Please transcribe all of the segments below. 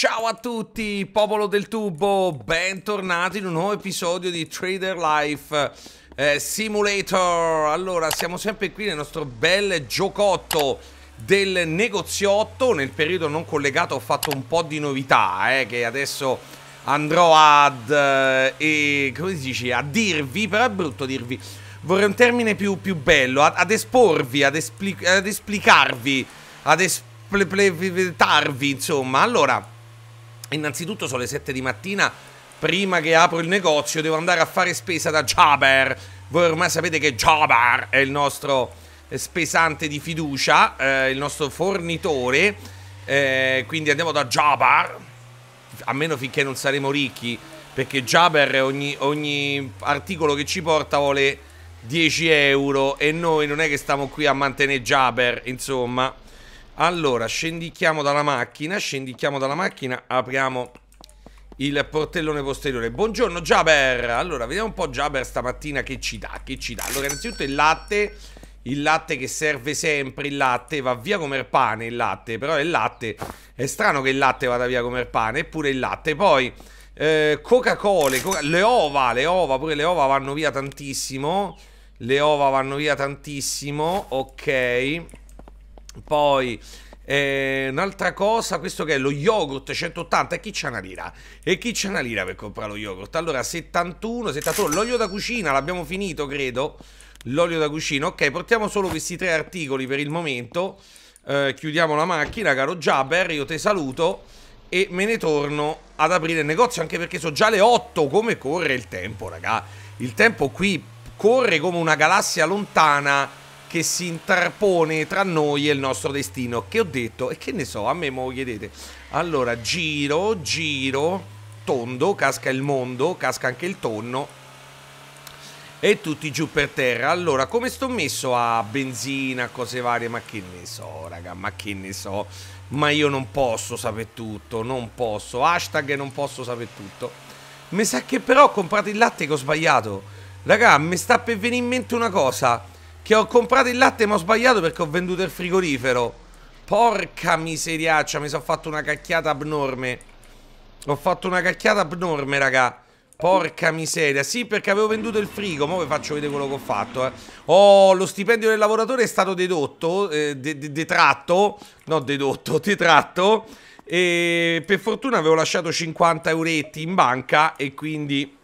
Ciao a tutti, popolo del tubo, bentornati in un nuovo episodio di Trader Life eh, Simulator. Allora, siamo sempre qui nel nostro bel giocotto del negoziotto. Nel periodo non collegato ho fatto un po' di novità, eh, che adesso andrò ad... Eh, e, come si dice? A dirvi, però è brutto dirvi. Vorrei un termine più, più bello, ad, ad, esporvi, ad, espli ad esplicarvi, ad esplicarvi, insomma. Allora... Innanzitutto sono le 7 di mattina, prima che apro il negozio devo andare a fare spesa da Jaber. Voi ormai sapete che Jaber è il nostro eh, spesante di fiducia, eh, il nostro fornitore. Eh, quindi andiamo da Jaber, a meno finché non saremo ricchi, perché Jaber ogni, ogni articolo che ci porta vuole 10 euro e noi non è che stiamo qui a mantenere Jaber, insomma. Allora, scendichiamo dalla macchina, scendichiamo dalla macchina, apriamo il portellone posteriore. Buongiorno Jaber. Allora, vediamo un po' Jaber stamattina che ci dà, che ci dà. Allora, innanzitutto il latte, il latte che serve sempre, il latte va via come il pane, il latte, però il latte è strano che il latte vada via come il pane, eppure il latte. Poi eh, Coca-Cola, Coca le ova, le ova, pure le ova vanno via tantissimo. Le ova vanno via tantissimo, ok. Poi eh, un'altra cosa, questo che è lo yogurt 180 e chi c'ha una lira? E chi c'ha una lira per comprare lo yogurt? Allora 71, 71, l'olio da cucina l'abbiamo finito credo, l'olio da cucina, ok portiamo solo questi tre articoli per il momento, eh, chiudiamo la macchina caro Jabber, io ti saluto e me ne torno ad aprire il negozio anche perché sono già le 8, come corre il tempo raga, il tempo qui corre come una galassia lontana che si intrappone tra noi e il nostro destino. Che ho detto? E che ne so, a me mo chiedete. Allora, giro, giro, tondo, casca il mondo, casca anche il tonno. E tutti giù per terra. Allora, come sto messo a benzina, cose varie? Ma che ne so, raga, ma che ne so. Ma io non posso sapere tutto, non posso. Hashtag non posso sapere tutto. Mi sa che però ho comprato il latte che ho sbagliato. Raga, mi sta per venire in mente una cosa. Che ho comprato il latte ma ho sbagliato perché ho venduto il frigorifero. Porca miseriaccia, mi sono fatto una cacchiata abnorme. Ho fatto una cacchiata abnorme, raga. Porca miseria, sì perché avevo venduto il frigo, ora vi faccio vedere quello che ho fatto eh. Oh, lo stipendio del lavoratore è stato dedotto, eh, de de detratto, no dedotto, detratto E per fortuna avevo lasciato 50 euretti in banca e quindi,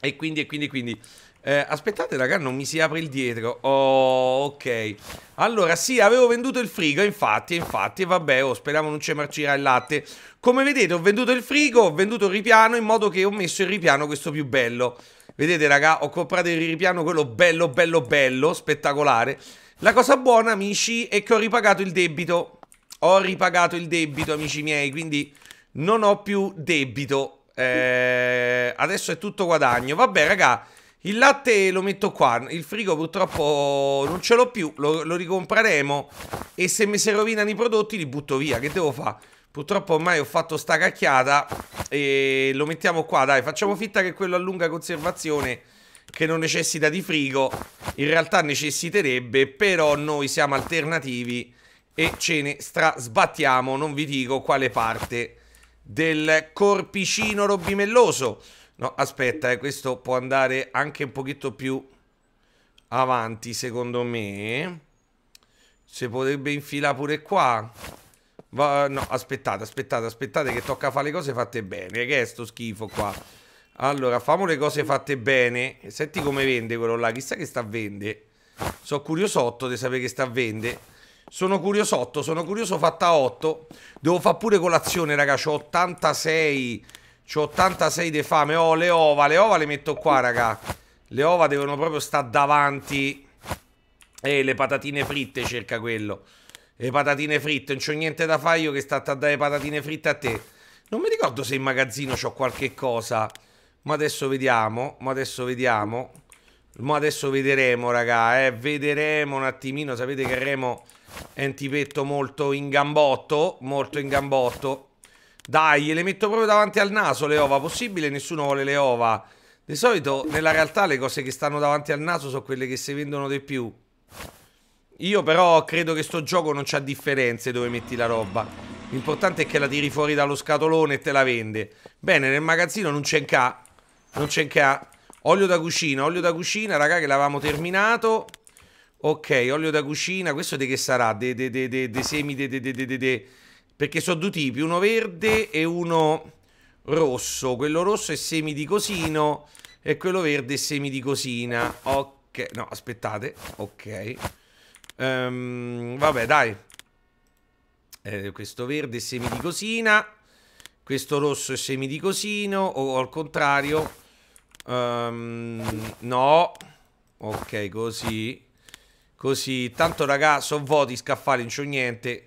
e quindi, e quindi, e quindi eh, aspettate, raga, non mi si apre il dietro. Oh, ok. Allora, sì, avevo venduto il frigo, infatti, infatti, vabbè, oh, speriamo non ci marcirà il latte. Come vedete, ho venduto il frigo, ho venduto il ripiano, in modo che ho messo il ripiano questo più bello. Vedete, raga, ho comprato il ripiano quello bello, bello, bello, spettacolare. La cosa buona, amici, è che ho ripagato il debito. Ho ripagato il debito, amici miei, quindi non ho più debito. Eh, adesso è tutto guadagno. Vabbè, raga... Il latte lo metto qua, il frigo purtroppo non ce l'ho più, lo, lo, ricompreremo e se mi si rovinano i prodotti li butto via, che devo fare? Purtroppo ormai ho fatto sta cacchiata e lo mettiamo qua, dai, facciamo finta che quello a lunga conservazione che non necessita di frigo, in realtà necessiterebbe, però noi siamo alternativi e ce ne sbattiamo, non vi dico quale parte del corpicino robimelloso. No, aspetta, eh, questo può andare anche un pochino più avanti, secondo me. Se potrebbe infilare pure qua. Va, no, aspettate, aspettate, aspettate che tocca fare le cose fatte bene. Che è sto schifo qua? Allora, famo le cose fatte bene. Senti come vende quello là. Chissà che sta a vende. Sono curiosotto di sapere che sta a vende. Sono curiosotto, sono curioso fatta 8. Devo fare pure colazione, raga. Ho 86 C'ho 86 di fame. Oh, le ova. Le ova le metto qua, raga. Le ova devono proprio stare davanti. E eh, le patatine fritte cerca quello. Le patatine fritte. Non c'ho niente da fare io che sta a dare patatine fritte a te. Non mi ricordo se in magazzino c'ho qualche cosa. Ma adesso vediamo. Ma adesso vediamo. Ma adesso vedremo, raga. Eh, vedremo un attimino. Sapete che Remo è un tipetto molto in gambotto. Molto in gambotto. Dai, le metto proprio davanti al naso le ova. Possibile nessuno vuole le ova? Di solito, nella realtà, le cose che stanno davanti al naso sono quelle che si vendono di più. Io però credo che sto gioco non c'ha differenze dove metti la roba. L'importante è che la tiri fuori dallo scatolone e te la vende. Bene, nel magazzino non c'è in ca. Non c'è in ca. Olio da cucina, olio da cucina, raga, che l'avevamo terminato. Ok, olio da cucina. Questo di che sarà? De, de, de, de, de semi, de, de, de, de, de perché sono due tipi, uno verde e uno rosso. Quello rosso è semi di cosino e quello verde è semi di cosina. Ok, no, aspettate. Ok. Um, vabbè, dai. Eh, questo verde è semi di cosina. Questo rosso è semi di cosino o al contrario. Um, no. Ok, così. Così. Tanto, raga, sono voti scaffali, non c'ho niente.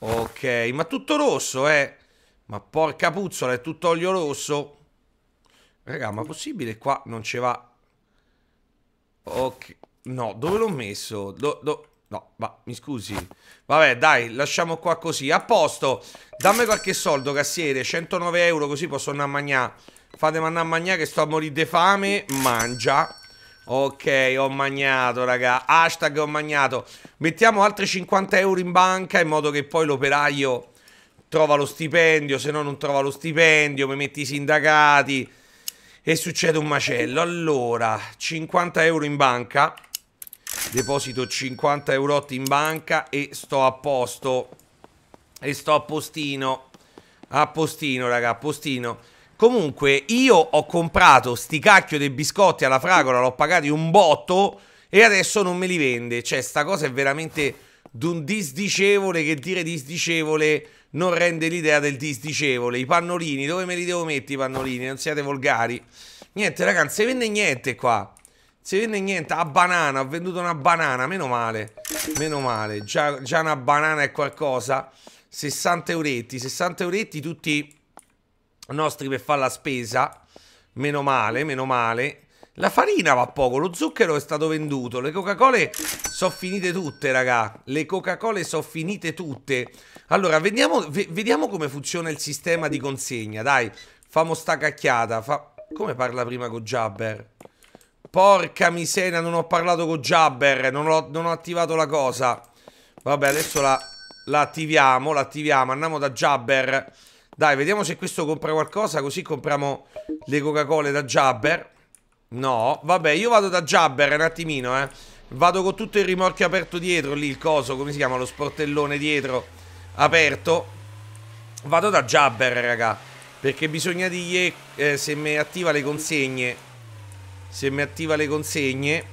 Ok, ma tutto rosso, eh. Ma porca puzzola, è tutto olio rosso. Raga, ma possibile? Qua non ce va. Ok. No, dove l'ho messo? Do, do... No, ma mi scusi. Vabbè, dai, lasciamo qua così. A posto. Dammi qualche soldo, cassiere. 109 euro, così posso andare a mangiare. Fatemi andare a mangiare che sto a morire di fame. Mangia. Ok, ho magnato, raga. Hashtag ho magnato. Mettiamo altri 50 euro in banca in modo che poi l'operaio trova lo stipendio. Se no non trova lo stipendio, mi metti i sindacati e succede un macello. Allora, 50 euro in banca. Deposito 50 euro in banca e sto a posto. E sto a postino. A postino, raga, a postino. Comunque, io ho comprato sti cacchio dei biscotti alla fragola, l'ho pagati un botto e adesso non me li vende. Cioè, sta cosa è veramente d'un disdicevole che dire disdicevole non rende l'idea del disdicevole. I pannolini, dove me li devo mettere i pannolini? Non siate volgari. Niente, ragazzi, se vende niente qua. Se vende niente, a banana, ho venduto una banana, meno male. Meno male, già, già una banana è qualcosa. 60 euretti, 60 euretti tutti nostri per fare la spesa. Meno male, meno male. La farina va poco, lo zucchero è stato venduto, le Coca-Cola sono finite tutte, raga. Le Coca-Cola sono finite tutte. Allora, vediamo, vediamo, come funziona il sistema di consegna, dai. Famo sta cacchiata. Fa... Come parla prima con Jabber? Porca miseria, non ho parlato con Jabber, non ho, non ho attivato la cosa. Vabbè, adesso la, la attiviamo, la attiviamo, andiamo da Jabber. Dai, vediamo se questo compra qualcosa, così compriamo le Coca-Cola da Jabber. No, vabbè, io vado da Jabber un attimino, eh. Vado con tutto il rimorchio aperto dietro, lì il coso, come si chiama, lo sportellone dietro aperto. Vado da Jabber, raga, perché bisogna dirgli eh, se mi attiva le consegne. Se mi attiva le consegne.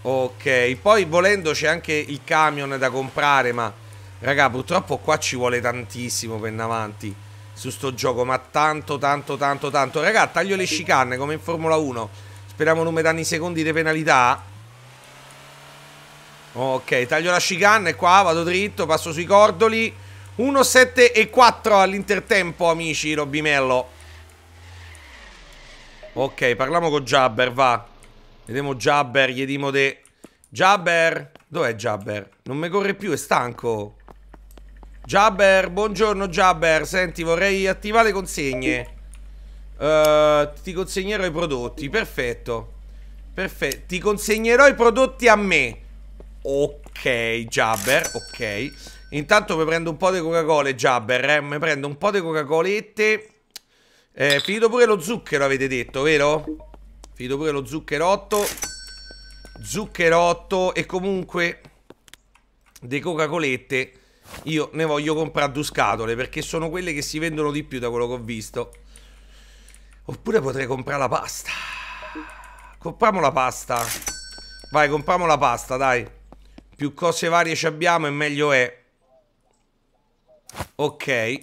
Ok, poi volendo c'è anche il camion da comprare, ma... Raga, purtroppo qua ci vuole tantissimo per in avanti su sto gioco, ma tanto, tanto, tanto, tanto. Raga, taglio le chicane come in Formula 1. Speriamo non mi danno i secondi di penalità. Ok, taglio la chicane qua, vado dritto, passo sui cordoli. 1-7 e 4 all'intertempo, amici, Robimello. Ok, parliamo con Jabber, va. Vediamo Jabber, gli dimo de... Jabber? Dov'è Jabber? Non mi corre più, è stanco. Jabber, buongiorno Jabber. Senti, vorrei attivare le consegne. Uh, ti consegnerò i prodotti. Perfetto. Perfetto. Ti consegnerò i prodotti a me. Ok, Jabber, ok. Intanto mi prendo un po' di Coca-Cola, Jabber, eh. Mi prendo un po' di Coca-Colette. Eh, finito pure lo zucchero, avete detto, vero? Finito pure lo zuccherotto. Zuccherotto e comunque... De Coca-Colette io ne voglio comprare due scatole perché sono quelle che si vendono di più da quello che ho visto. Oppure potrei comprare la pasta. Compriamo la pasta. Vai, compriamo la pasta, dai. Più cose varie ci abbiamo e meglio è. Ok.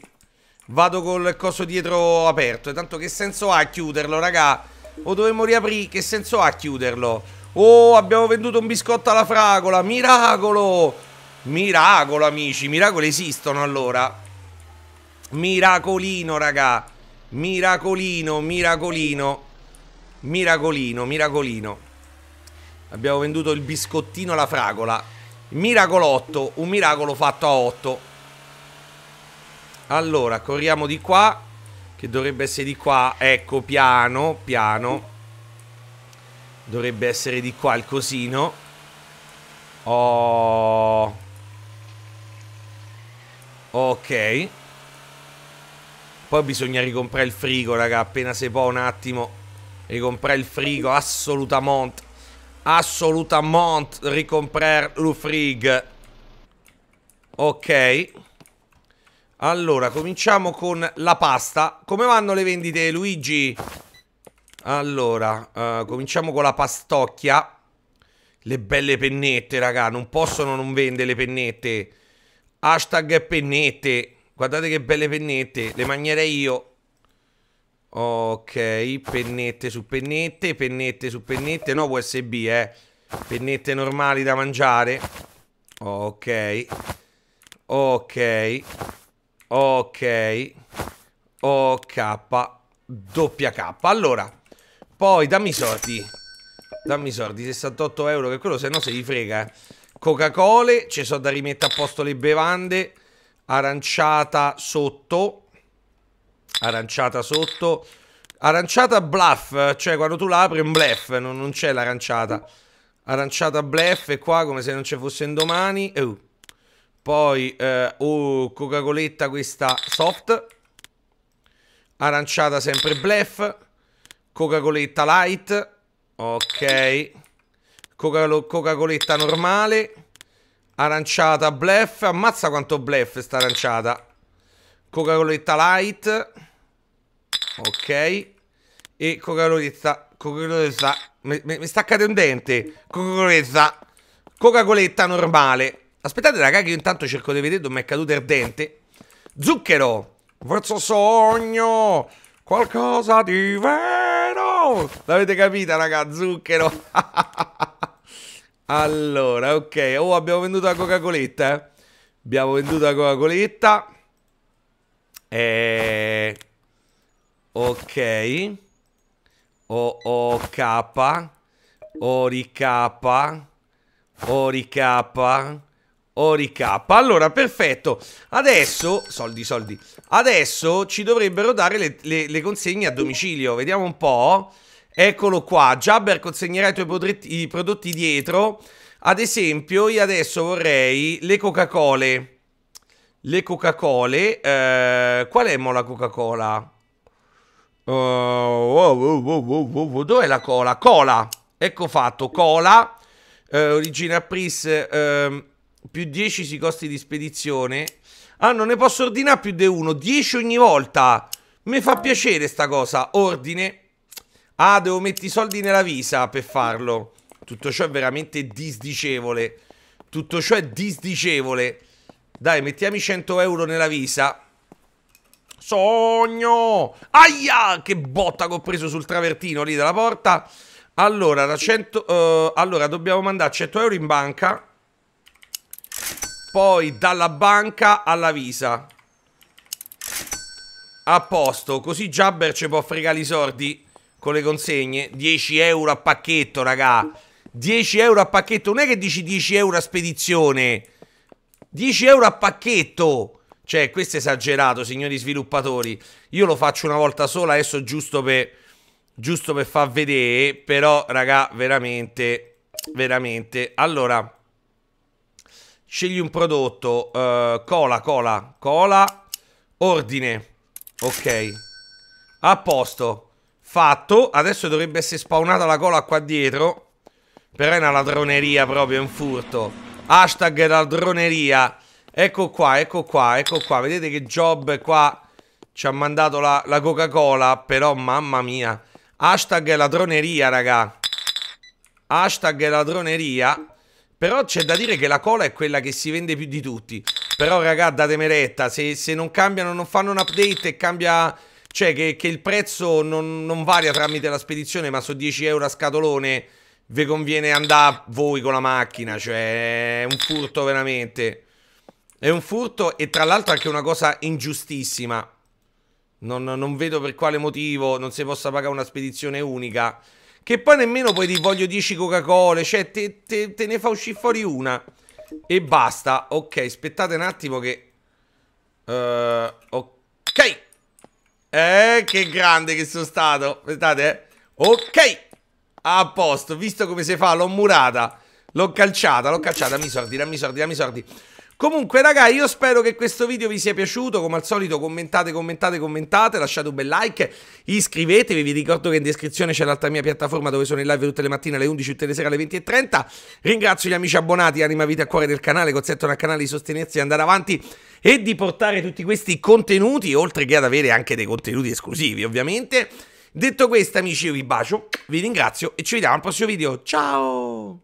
Vado col coso dietro aperto. E eh, tanto che senso ha chiuderlo, raga? O dovremmo riaprire? Che senso ha chiuderlo? Oh, abbiamo venduto un biscotto alla fragola. Miracolo! Miracolo, amici. Miracoli esistono, allora. Miracolino, raga. Miracolino, miracolino. Miracolino, miracolino. Abbiamo venduto il biscottino alla fragola. Miracolotto, un miracolo fatto a 8. Allora, corriamo di qua. Che dovrebbe essere di qua. Ecco, piano, piano. Dovrebbe essere di qua il cosino. Oh... Ok. Poi bisogna ricomprare il frigo, raga. Appena si può un attimo. Ricomprare il frigo, assolutamente. Assolutamente ricomprare il frigo. Ok. Allora, cominciamo con la pasta. Come vanno le vendite, Luigi? Allora, uh, cominciamo con la pastocchia. Le belle pennette, raga. Non possono non vendere le pennette. Hashtag pennette. Guardate che belle pennette. Le mangerei io. Ok, pennette su pennette, pennette su pennette. No USB, eh. Pennette normali da mangiare. Ok. Ok. Ok. OK. Doppia K. Allora. Poi dammi i soldi. Dammi i soldi, 68 euro, che quello se no se li frega, eh. Coca-Cola, ci sono da rimettere a posto le bevande, aranciata sotto, aranciata sotto, aranciata bluff, cioè quando tu l'apri è un bluff, non, non c'è l'aranciata, aranciata bluff e qua come se non ci fosse un domani, oh. poi uh, oh, Coca-Coletta questa soft, aranciata sempre bluff, Coca-Coletta light, ok... Coca-Coletta normale. Aranciata blef. Ammazza quanto blef sta aranciata. Coca-Coletta light. Ok. E Coca-Coletta... Coca-Coletta... Mi, mi, mi sta cadendo un dente. Coca-Coletta. Coca-Coletta normale. Aspettate raga che io intanto cerco di vedere dove mi è caduto il dente. Zucchero. Verso sogno. Qualcosa di vero. L'avete capita raga? Zucchero. Allora, ok. Oh, abbiamo venduto la Coca-Coletta. Eh? Abbiamo venduto la Coca-Coletta. Eh... Ok. O, o, K. Ori K. O, K. Ori K. Allora, perfetto. Adesso, soldi, soldi. Adesso ci dovrebbero dare le, le, le consegne a domicilio. Vediamo un po'. Eccolo qua, Jabber consegnerà i tuoi podretti, i prodotti dietro. Ad esempio, io adesso vorrei le coca cola Le coca cola Eh, qual è mo la Coca-Cola? Uh, oh, oh, oh, Dov'è la cola? Cola. Ecco fatto, cola. Eh, origine a Pris. Eh, più 10 si costi di spedizione. Ah, non ne posso ordinare più di uno. 10 ogni volta. Mi fa ah. piacere sta cosa. Ordine. Ah, devo mettere i soldi nella visa per farlo. Tutto ciò è veramente disdicevole. Tutto ciò è disdicevole. Dai, mettiamo i 100 euro nella visa. Sogno! Aia! Che botta che ho preso sul travertino lì dalla porta. Allora, da 100, uh, eh, allora dobbiamo mandare 100 euro in banca. Poi dalla banca alla visa. A posto, così Jabber ci può fregare i soldi con le consegne, 10 euro a pacchetto, raga. 10 euro a pacchetto, non è che dici 10 euro a spedizione. 10 euro a pacchetto. Cioè, questo è esagerato, signori sviluppatori. Io lo faccio una volta sola, adesso giusto per, giusto per far vedere. Però, raga, veramente, veramente. Allora, scegli un prodotto. Uh, cola, cola, cola. Ordine. Ok. A posto. Fatto, adesso dovrebbe essere spawnata la cola qua dietro Però è una ladroneria proprio, è un furto Hashtag ladroneria Ecco qua, ecco qua, ecco qua Vedete che Job qua ci ha mandato la, la Coca-Cola Però mamma mia Hashtag ladroneria raga Hashtag ladroneria Però c'è da dire che la cola è quella che si vende più di tutti Però raga datemi retta se, se non cambiano, non fanno un update e cambia cioè che, che il prezzo non, non, varia tramite la spedizione, ma su 10 euro a scatolone vi conviene andare voi con la macchina, cioè è un furto veramente. È un furto e tra l'altro anche una cosa ingiustissima. Non, non, vedo per quale motivo non si possa pagare una spedizione unica. Che poi nemmeno poi ti voglio 10 Coca-Cola, cioè te, te, te ne fa uscire fuori una. E basta. Ok, aspettate un attimo che... Uh, ok che grande che sono stato. Aspettate, eh. Ok. A posto, visto come si fa, l'ho murata. L'ho calciata, l'ho calciata. Dammi i soldi, dammi i soldi, dammi i soldi. Comunque, raga, io spero che questo video vi sia piaciuto. Come al solito, commentate, commentate, commentate. Lasciate un bel like. Iscrivetevi. Vi ricordo che in descrizione c'è l'altra mia piattaforma dove sono in live tutte le mattine alle 11, tutte le sere alle 20.30. Ringrazio gli amici abbonati, anima, vita e cuore del canale. consentono al canale di sostenersi e andare avanti e di portare tutti questi contenuti, oltre che ad avere anche dei contenuti esclusivi, ovviamente. Detto questo, amici, io vi bacio, vi ringrazio e ci vediamo al prossimo video. Ciao!